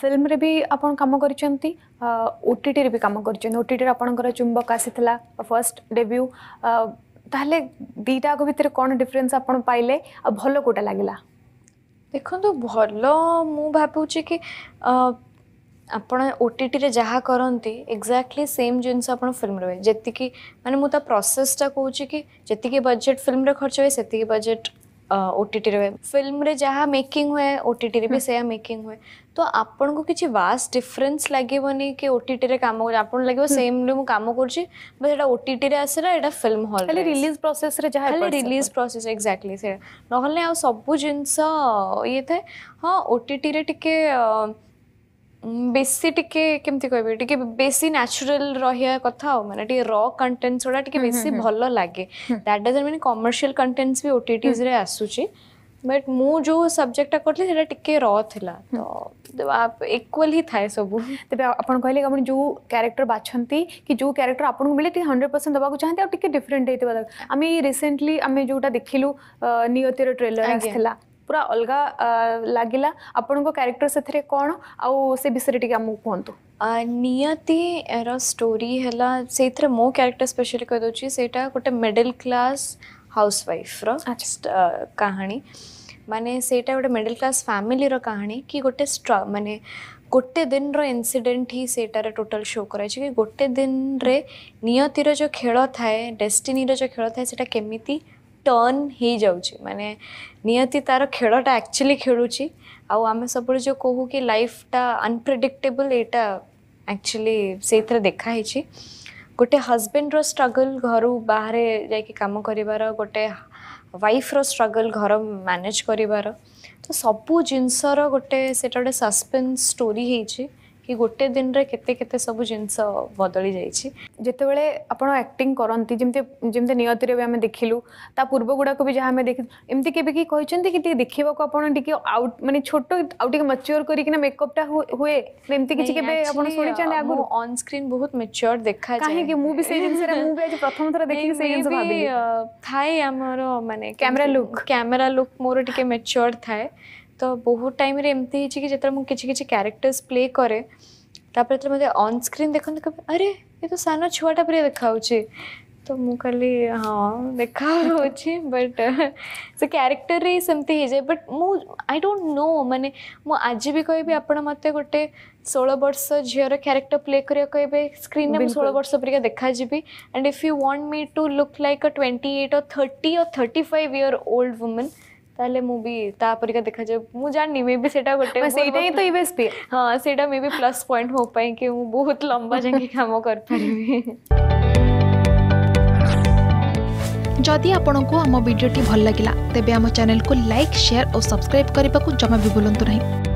ଫିଲ୍ମରେ ବି ଆପଣ କାମ କରିଛନ୍ତି ଓଟିଟିରେ ବି କାମ କରିଛନ୍ତି ଓଟିଟିରେ ଆପଣଙ୍କର ଚୁମ୍ବକ ଆସିଥିଲା ଫର୍ଷ୍ଟ ଡେବ୍ୟୁ ତାହେଲେ ଦୁଇଟାକ ଭିତରେ କ'ଣ ଡିଫରେନ୍ସ ଆପଣ ପାଇଲେ ଆଉ ଭଲ କେଉଁଟା ଲାଗିଲା ଦେଖନ୍ତୁ ଭଲ ମୁଁ ଭାବୁଛି କି ଆପଣ ଓଟିଟିରେ ଯାହା କରନ୍ତି ଏକ୍ଜାକ୍ଟଲି ସେମ୍ ଜିନିଷ ଆପଣ ଫିଲ୍ମରେ ହୁଏ ଯେତିକି ମାନେ ମୁଁ ତା ପ୍ରୋସେସ୍ଟା କହୁଛି କି ଯେତିକି ବଜେଟ୍ ଫିଲ୍ମରେ ଖର୍ଚ୍ଚ ହୁଏ ସେତିକି ବଜେଟ୍ ଓଟିଟିରେ ଫିଲ୍ମରେ ଯାହା ମେକିଂ ହୁଏ ଓଟିଟିରେ ବି ସେୟା ମେକିଂ ହୁଏ ତ ଆପଣଙ୍କୁ କିଛି ଭାଷ୍ଟ ଡିଫରେନ୍ସ ଲାଗିବନି କି ଓଟିଟିରେ କାମ କରୁଛି ଆପଣଙ୍କୁ ଲାଗିବ ସେମ୍ଲି ମୁଁ କାମ କରୁଛି ବଟ୍ ଏଇଟା ଓଟିଟିରେ ଆସିଲା ଏଇଟା ଫିଲ୍ମ ହଲ୍ ହେଲେ ରିଲିଜ୍ ପ୍ରୋସେସ୍ରେ ଯାହା ହେଲେ ରିଲିଜ୍ ପ୍ରୋସେସ୍ ଏକ୍ଜାକ୍ଟଲି ସେଇଟା ନହେଲେ ଆଉ ସବୁ ଜିନିଷ ଇଏ ଥାଏ ହଁ ଓଟିଟିରେ ଟିକେ बेसी टिके केमती कहबे टिके बेसी नेचुरल रहिया कथा हो माने टिके रॉ कंटेंट्स वडा टिके बेसी भलो लागे that doesn't mean commercial contents भी ओटीटीज रे आसुची बट मु जो सब्जेक्ट आ करले सेटा टिके रॉ थिला तो आप इक्वल ही थाए सब तबे अपन कहले अपन जो कैरेक्टर बाछंती कि जो कैरेक्टर अपन को मिले 100% दबा को चाहते आ टिके डिफरेंट हेते बदल आमी रिसेंटली आमी जोटा देखिलु नियति रे ट्रेलर आइथला ପୁରା ଅଲଗା ଲାଗିଲା ଆପଣଙ୍କ କ୍ୟାରେକ୍ଟର ସେଥିରେ କ'ଣ ଆଉ ସେ ବିଷୟରେ ଟିକେ ଆମକୁ କୁହନ୍ତୁ ନିହାତିର ଷ୍ଟୋରି ହେଲା ସେଇଥିରେ ମୋ କ୍ୟାରେକ୍ଟର ସ୍ପେଶାଲି କହିଦେଉଛି ସେଇଟା ଗୋଟେ ମିଡ଼ିଲ୍ କ୍ଲାସ୍ ହାଉସ୍ ୱାଇଫ୍ର କାହାଣୀ ମାନେ ସେଇଟା ଗୋଟେ ମିଡ଼ିଲ୍ କ୍ଲାସ୍ ଫ୍ୟାମିଲିର କାହାଣୀ କି ଗୋଟେ ମାନେ ଗୋଟେ ଦିନର ଇନସିଡେଣ୍ଟ ହିଁ ସେଇଟାରେ ଟୋଟାଲ୍ ଶୋ କରାଯାଇଛି କି ଗୋଟେ ଦିନରେ ନିୟତିର ଯେଉଁ ଖେଳ ଥାଏ ଡେଷ୍ଟିନିର ଯେଉଁ ଖେଳ ଥାଏ ସେଇଟା କେମିତି ଟର୍ନ ହେଇଯାଉଛି ମାନେ ନିହାତି ତା'ର ଖେଳଟା ଆକ୍ଚୁଆଲି ଖେଳୁଛି ଆଉ ଆମେ ସବୁବେଳେ ଯେଉଁ କହୁ କି ଲାଇଫ୍ଟା ଅନପ୍ରେଡିକ୍ଟେବଲ୍ ଏଇଟା ଆକ୍ଚୁଆଲି ସେଇଥିରେ ଦେଖା ହେଇଛି ଗୋଟେ ହଜବେଣ୍ଡର ଷ୍ଟ୍ରଗଲ୍ ଘରୁ ବାହାରେ ଯାଇକି କାମ କରିବାର ଗୋଟେ ୱାଇଫ୍ର ଷ୍ଟ୍ରଗଲ୍ ଘର ମ୍ୟାନେଜ୍ କରିବାର ତ ସବୁ ଜିନିଷର ଗୋଟେ ସେଇଟା ଗୋଟେ ସସ୍ପେନ୍ସ ଷ୍ଟୋରି ହେଇଛି कि गोटे दिन रे केते केते सब जिनस बदली जाइ छी जते बेले अपन एक्टिंग करंती जेमते जेमते पूर्व गुडा भी जहां हम देखि एमते केबे कि देखिबो को आउट माने छोटो आउट के मैच्योर करी हुए प्रेमते बहुत मैच्योर देखा जाय प्रथम थरा देखि से जिनस look camera look more mature mature थाए तो बहुत टाइम एमती है जो मुझे कि क्यारेक्टर्स प्ले कै तापर जो मतलब अन स्क्रीन देखते कह अरे ये तो सान छुआटा पर देखा तो मुझे हाँ देखा बट से क्यारेक्टर ही सेमती है जाए बट मु आई डोंट नो मानने आज भी कह भी आप गोटे षोल वर्ष झीर क्यारेक्टर प्ले करा कहे स्क्रीन में षोह वर्ष पर देखी and if you want me to look like a twenty eight a thirty a thirty year old women ତାହେଲେ ମୁଁ ବି ତା ପରିକା ଦେଖାଯାଉ ମୁଁ ଜାଣିନି ମେ ବି ସେଇଟା ଗୋଟେ ସେଇଟା ହିଁ ତ ୟୁଏସ୍ପି ହଁ ସେଇଟା ମେ ବି ପ୍ଲସ୍ ପଏଣ୍ଟ ମୋ ପାଇଁ କି ମୁଁ ବହୁତ ଲମ୍ବା ଯାଇକି କାମ କରିପାରିବି ଯଦି ଆପଣଙ୍କୁ ଆମ ଭିଡ଼ିଓଟି ଭଲ ଲାଗିଲା ତେବେ ଆମ ଚ୍ୟାନେଲକୁ ଲାଇକ୍ ସେୟାର ଓ ସବସ୍କ୍ରାଇବ୍ କରିବାକୁ ଜମା ବି ଭୁଲନ୍ତୁ ନାହିଁ